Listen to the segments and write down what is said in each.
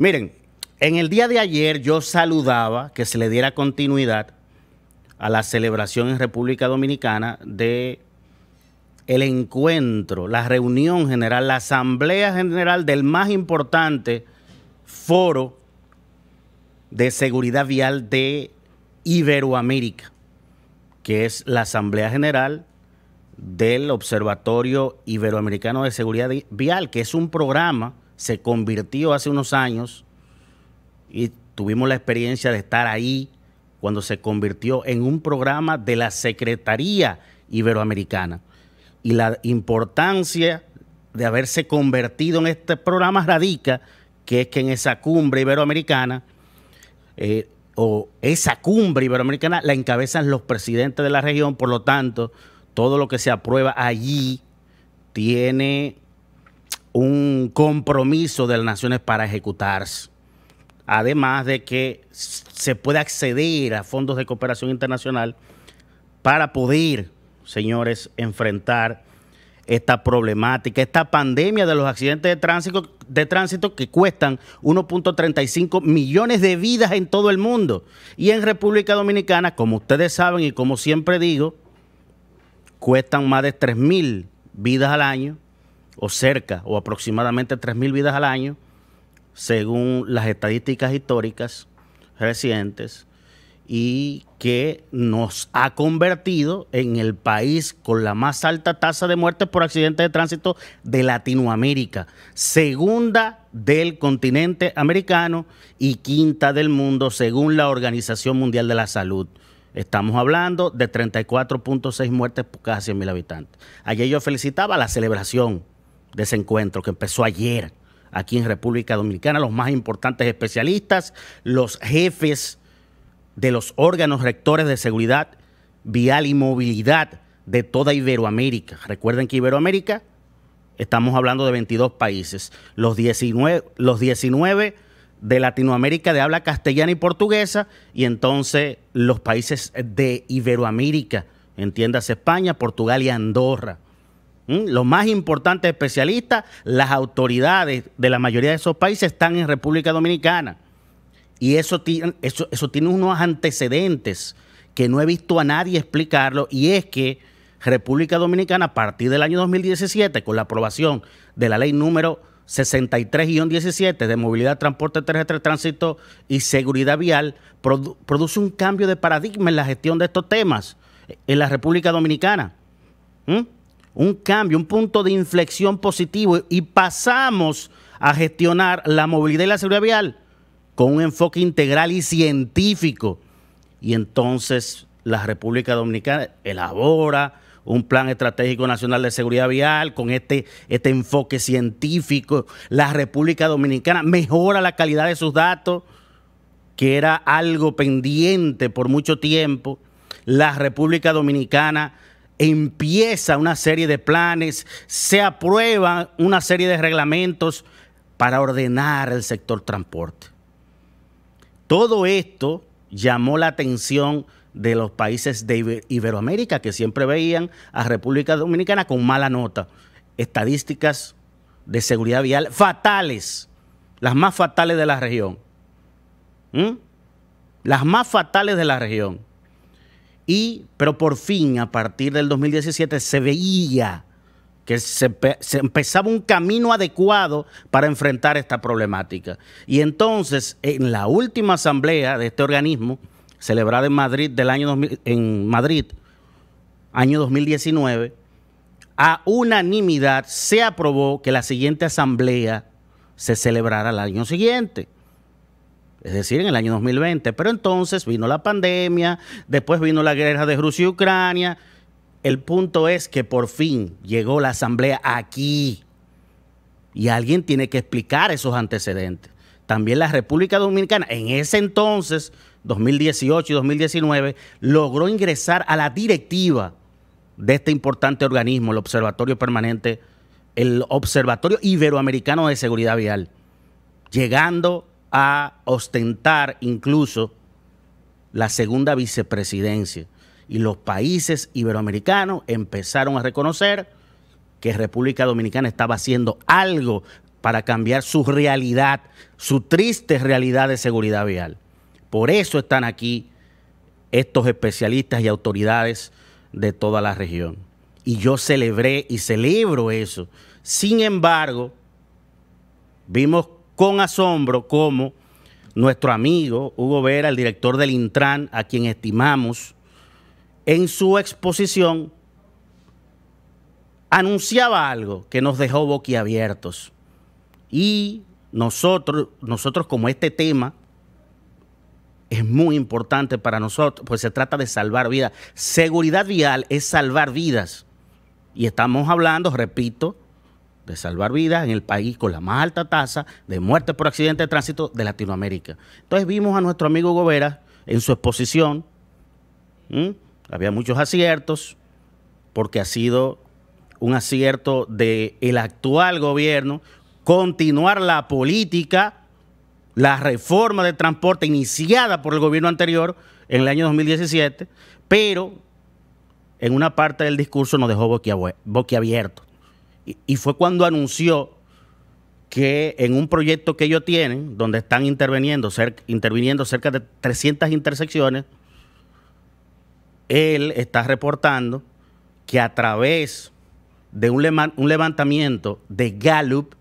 Miren, en el día de ayer yo saludaba que se le diera continuidad a la celebración en República Dominicana de el encuentro, la reunión general, la asamblea general del más importante foro de seguridad vial de Iberoamérica, que es la asamblea general del Observatorio Iberoamericano de Seguridad Vial, que es un programa se convirtió hace unos años y tuvimos la experiencia de estar ahí cuando se convirtió en un programa de la Secretaría Iberoamericana. Y la importancia de haberse convertido en este programa radica que es que en esa cumbre iberoamericana, eh, o esa cumbre iberoamericana la encabezan los presidentes de la región, por lo tanto, todo lo que se aprueba allí tiene un compromiso de las naciones para ejecutarse. Además de que se puede acceder a fondos de cooperación internacional para poder, señores, enfrentar esta problemática, esta pandemia de los accidentes de tránsito, de tránsito que cuestan 1.35 millones de vidas en todo el mundo. Y en República Dominicana, como ustedes saben y como siempre digo, cuestan más de 3.000 mil vidas al año o cerca o aproximadamente 3.000 vidas al año, según las estadísticas históricas recientes, y que nos ha convertido en el país con la más alta tasa de muertes por accidentes de tránsito de Latinoamérica, segunda del continente americano y quinta del mundo, según la Organización Mundial de la Salud. Estamos hablando de 34.6 muertes por cada 100.000 habitantes. Ayer yo felicitaba la celebración de ese encuentro que empezó ayer aquí en República Dominicana, los más importantes especialistas, los jefes de los órganos rectores de seguridad vial y movilidad de toda Iberoamérica. Recuerden que Iberoamérica, estamos hablando de 22 países, los 19, los 19 de Latinoamérica de habla castellana y portuguesa, y entonces los países de Iberoamérica, entiéndase España, Portugal y Andorra. Mm, los más importantes especialistas, las autoridades de la mayoría de esos países están en República Dominicana. Y eso, eso, eso tiene unos antecedentes que no he visto a nadie explicarlo, y es que República Dominicana, a partir del año 2017, con la aprobación de la ley número 63-17 de movilidad, transporte terrestre, tránsito y seguridad vial, produce un cambio de paradigma en la gestión de estos temas eh, en la República Dominicana. ¿Mm? un cambio, un punto de inflexión positivo y pasamos a gestionar la movilidad y la seguridad vial con un enfoque integral y científico. Y entonces la República Dominicana elabora un plan estratégico nacional de seguridad vial con este, este enfoque científico. La República Dominicana mejora la calidad de sus datos, que era algo pendiente por mucho tiempo. La República Dominicana empieza una serie de planes, se aprueban una serie de reglamentos para ordenar el sector transporte. Todo esto llamó la atención de los países de Iberoamérica que siempre veían a República Dominicana con mala nota. Estadísticas de seguridad vial fatales, las más fatales de la región. ¿Mm? Las más fatales de la región. Y, pero por fin, a partir del 2017, se veía que se, empezaba un camino adecuado para enfrentar esta problemática. Y entonces, en la última asamblea de este organismo, celebrada en Madrid del año en Madrid, año 2019, a unanimidad se aprobó que la siguiente asamblea se celebrara el año siguiente es decir, en el año 2020. Pero entonces vino la pandemia, después vino la guerra de Rusia y Ucrania. El punto es que por fin llegó la asamblea aquí y alguien tiene que explicar esos antecedentes. También la República Dominicana en ese entonces, 2018 y 2019, logró ingresar a la directiva de este importante organismo, el Observatorio Permanente, el Observatorio Iberoamericano de Seguridad Vial, llegando a ostentar incluso la segunda vicepresidencia. Y los países iberoamericanos empezaron a reconocer que República Dominicana estaba haciendo algo para cambiar su realidad, su triste realidad de seguridad vial. Por eso están aquí estos especialistas y autoridades de toda la región. Y yo celebré y celebro eso. Sin embargo, vimos con asombro como nuestro amigo Hugo Vera, el director del Intran, a quien estimamos, en su exposición anunciaba algo que nos dejó boquiabiertos. Y nosotros, nosotros como este tema es muy importante para nosotros, pues se trata de salvar vidas. Seguridad vial es salvar vidas. Y estamos hablando, repito, de salvar vidas en el país con la más alta tasa de muerte por accidente de tránsito de Latinoamérica. Entonces vimos a nuestro amigo Gobera en su exposición, había muchos aciertos, porque ha sido un acierto del el actual gobierno continuar la política, la reforma de transporte iniciada por el gobierno anterior en el año 2017, pero en una parte del discurso nos dejó boquiabierto. Y, fue cuando anunció que en un proyecto que ellos tienen, donde están interviniendo, cerca, interviniendo cerca de 300 intersecciones, él está reportando que a través de un, un levantamiento de Gallup,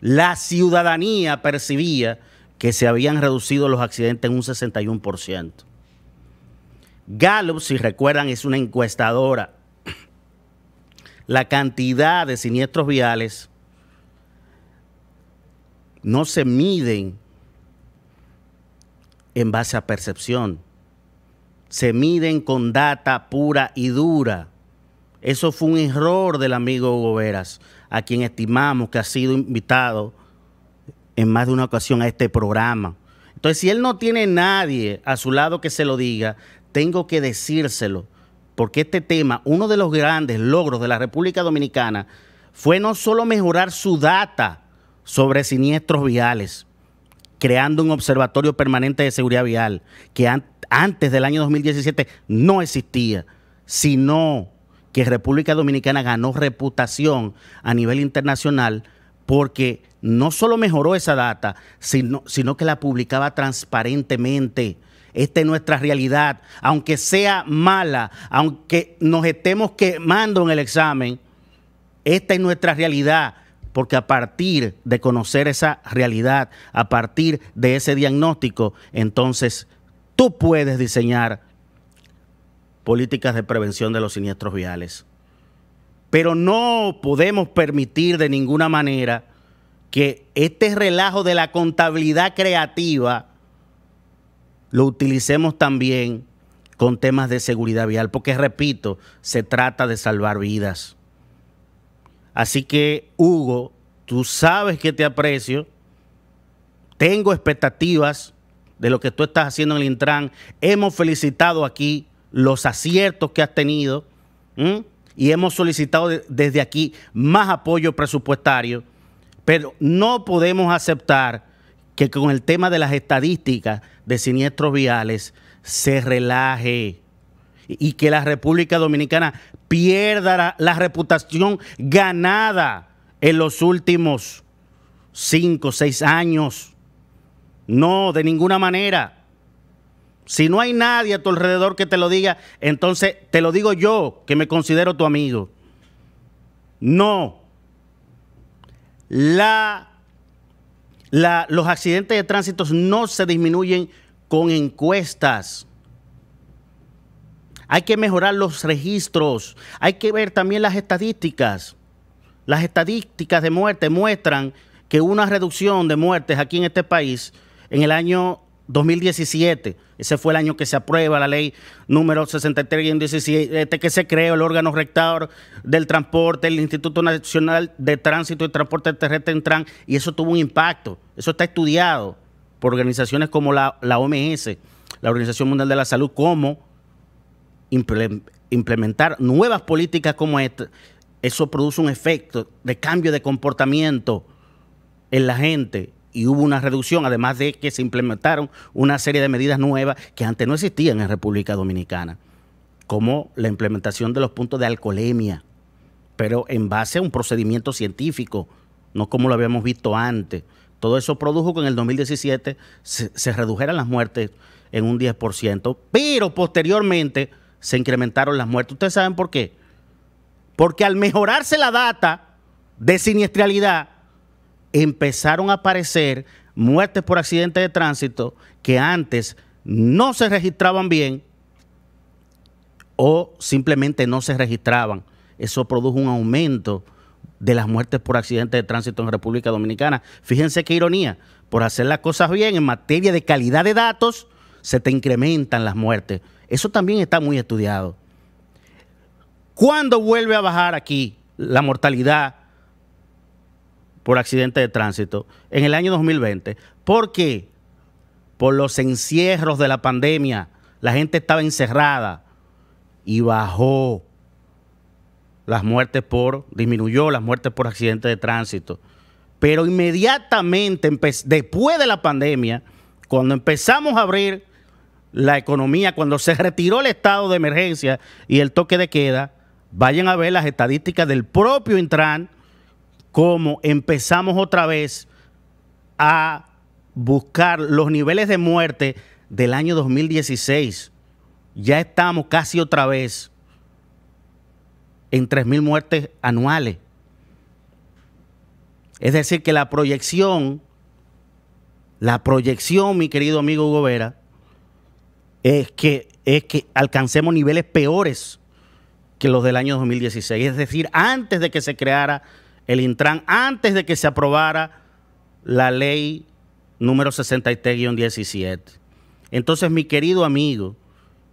la ciudadanía percibía que se habían reducido los accidentes en un 61%. Gallup, si recuerdan, es una encuestadora la cantidad de siniestros viales no se miden en base a percepción, se miden con data pura y dura. Eso fue un error del amigo Hugo Veras, a quien estimamos que ha sido invitado en más de una ocasión a este programa. Entonces, si él no tiene nadie a su lado que se lo diga, tengo que decírselo porque este tema, uno de los grandes logros de la República Dominicana, fue no solo mejorar su data sobre siniestros viales, creando un observatorio permanente de seguridad vial, que antes del año 2017 no existía, sino que República Dominicana ganó reputación a nivel internacional porque no solo mejoró esa data, sino que la publicaba transparentemente esta es nuestra realidad. Aunque sea mala, aunque nos estemos quemando en el examen, esta es nuestra realidad. Porque a partir de conocer esa realidad, a partir de ese diagnóstico, entonces tú puedes diseñar políticas de prevención de los siniestros viales. Pero no podemos permitir de ninguna manera que este relajo de la contabilidad creativa lo utilicemos también con temas de seguridad vial, porque repito, se trata de salvar vidas. Así que, Hugo, tú sabes que te aprecio, tengo expectativas de lo que tú estás haciendo en el Intran, hemos felicitado aquí los aciertos que has tenido y hemos solicitado desde aquí más apoyo presupuestario, pero no podemos aceptar que con el tema de las estadísticas de siniestros viales se relaje y que la República Dominicana pierda la, reputación ganada en los últimos cinco, seis años. No, de ninguna manera. Si no hay nadie a tu alrededor que te lo diga, entonces te lo digo yo, que me considero tu amigo. No. La los accidentes de tránsito no se disminuyen con encuestas. Hay que mejorar los registros. Hay que ver también las estadísticas. Las estadísticas de muerte muestran que una reducción de muertes aquí en este país en el año 2017, ese fue el año que se aprueba la ley número 63-17, que se creó el órgano rector del transporte, el Instituto Nacional de Tránsito y Transporte Terrestre en Tran, y eso tuvo un impacto. Eso está estudiado por organizaciones como la, la OMS, la Organización Mundial de la Salud, cómo implementar nuevas políticas como esta. Eso produce un efecto de cambio de comportamiento en la gente y hubo una reducción, además de que se implementaron una serie de medidas nuevas que antes no existían en República Dominicana, como la implementación de los puntos de alcoholemia, pero en base a un procedimiento científico, no como lo habíamos visto antes. Todo eso produjo que en el 2017 se, se redujeran las muertes en un 10%, pero posteriormente se incrementaron las muertes. ¿Ustedes saben por qué? Porque al mejorarse la data de siniestralidad, empezaron a aparecer muertes por accidentes de tránsito que antes no se registraban bien o simplemente no se registraban. Eso produjo un aumento de las muertes por accidentes de tránsito en República Dominicana. Fíjense qué ironía, por hacer las cosas bien en materia de calidad de datos, se te incrementan las muertes. Eso también está muy estudiado. ¿Cuándo vuelve a bajar aquí la mortalidad por accidente de tránsito en el año 2020. ¿Por qué? Por los encierros de la pandemia. La gente estaba encerrada y bajó las muertes por, disminuyó las muertes por accidente de tránsito. Pero inmediatamente, después de la pandemia, cuando empezamos a abrir la economía, cuando se retiró el estado de emergencia y el toque de queda, vayan a ver las estadísticas del propio Intran cómo empezamos otra vez a buscar los niveles de muerte del año 2016. Ya estamos casi otra vez en 3.000 muertes anuales. Es decir, que la proyección, la proyección, mi querido amigo Hugo Vera, es que, es que alcancemos niveles peores que los del año 2016. Es decir, antes de que se creara el Intran antes de que se aprobara la ley número 63-17. Entonces, mi querido amigo,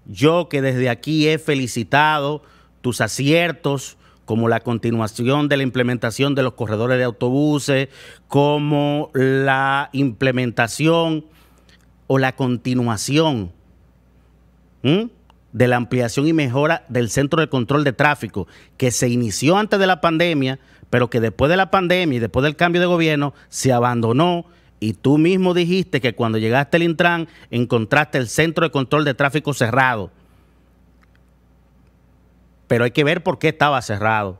yo que desde aquí he felicitado tus aciertos, como la continuación de la implementación de los corredores de autobuses, como la implementación o la continuación de la ampliación y mejora del centro de control de tráfico que se inició antes de la pandemia pero que después de la pandemia y después del cambio de gobierno se abandonó y tú mismo dijiste que cuando llegaste al Intran encontraste el centro de control de tráfico cerrado. Pero hay que ver por qué estaba cerrado.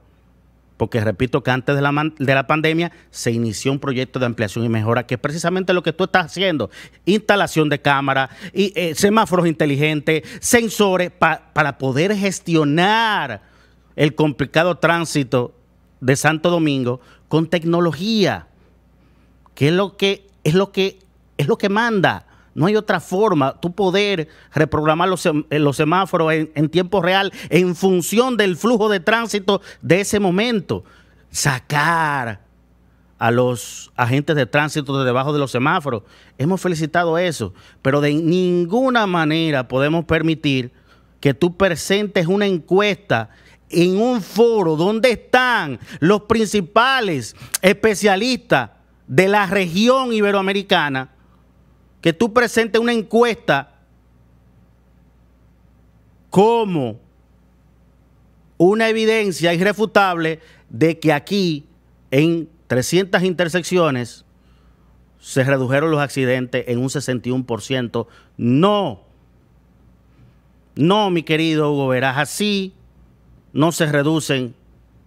Porque repito que antes de la, de la pandemia se inició un proyecto de ampliación y mejora, que es precisamente lo que tú estás haciendo. Instalación de cámaras, y, eh, semáforos inteligentes, sensores para poder gestionar el complicado tránsito de Santo Domingo con tecnología, que es lo que es lo que es lo que manda. No hay otra forma. Tú poder reprogramar eh, los, semáforos en, en, tiempo real en función del flujo de tránsito de ese momento. Sacar a los agentes de tránsito de debajo de los semáforos. Hemos felicitado eso, pero de ninguna manera podemos permitir que tú presentes una encuesta en un foro donde están los principales especialistas de la región iberoamericana, que tú presentes una encuesta como una evidencia irrefutable de que aquí en 300 intersecciones se redujeron los accidentes en un 61%. No, no, mi querido Hugo Verás, así no se reducen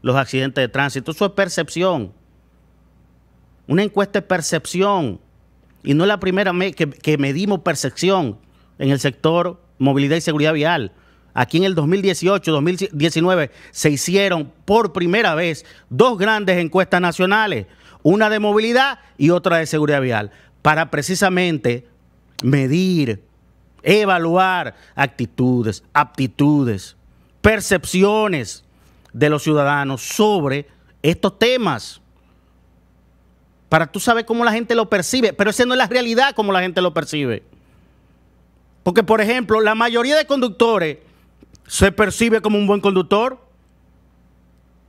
los accidentes de tránsito. Eso es percepción. Una encuesta es percepción. Y no es la primera vez que, que medimos percepción en el sector movilidad y seguridad vial. Aquí en el 2018, 2019 se hicieron por primera vez dos grandes encuestas nacionales, una de movilidad y otra de seguridad vial, para precisamente medir, evaluar actitudes, aptitudes percepciones de los ciudadanos sobre estos temas. Para tú saber cómo la gente lo percibe, pero esa no es la realidad como la gente lo percibe. Porque, por ejemplo, la mayoría de conductores se percibe como un buen conductor,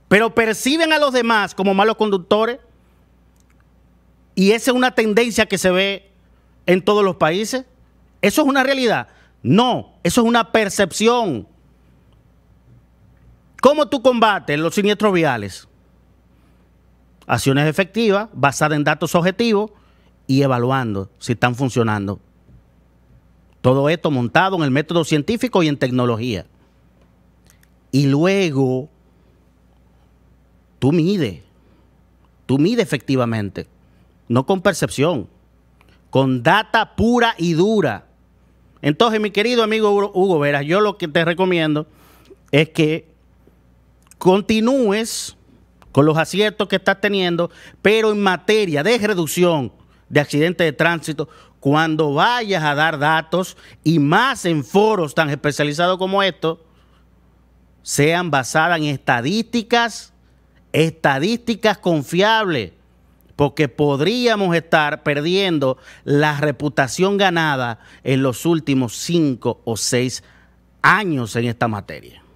pero perciben a los demás como malos conductores. Y esa es una tendencia que se ve en todos los países. ¿Eso es una realidad? No, eso es una percepción. ¿Cómo tú combates los siniestros viales? Acciones efectivas, basadas en datos objetivos y evaluando si están funcionando. Todo esto montado en el método científico y en tecnología. Y luego, tú mides, tú mides efectivamente, no con percepción, con data pura y dura. Entonces, mi querido amigo Hugo Veras, yo lo que te recomiendo es que continúes con los aciertos que estás teniendo, pero en materia de reducción de accidentes de tránsito, cuando vayas a dar datos y más en foros tan especializados como estos, sean basadas en estadísticas, estadísticas confiables, porque podríamos estar perdiendo la reputación ganada en los últimos cinco o seis años en esta materia.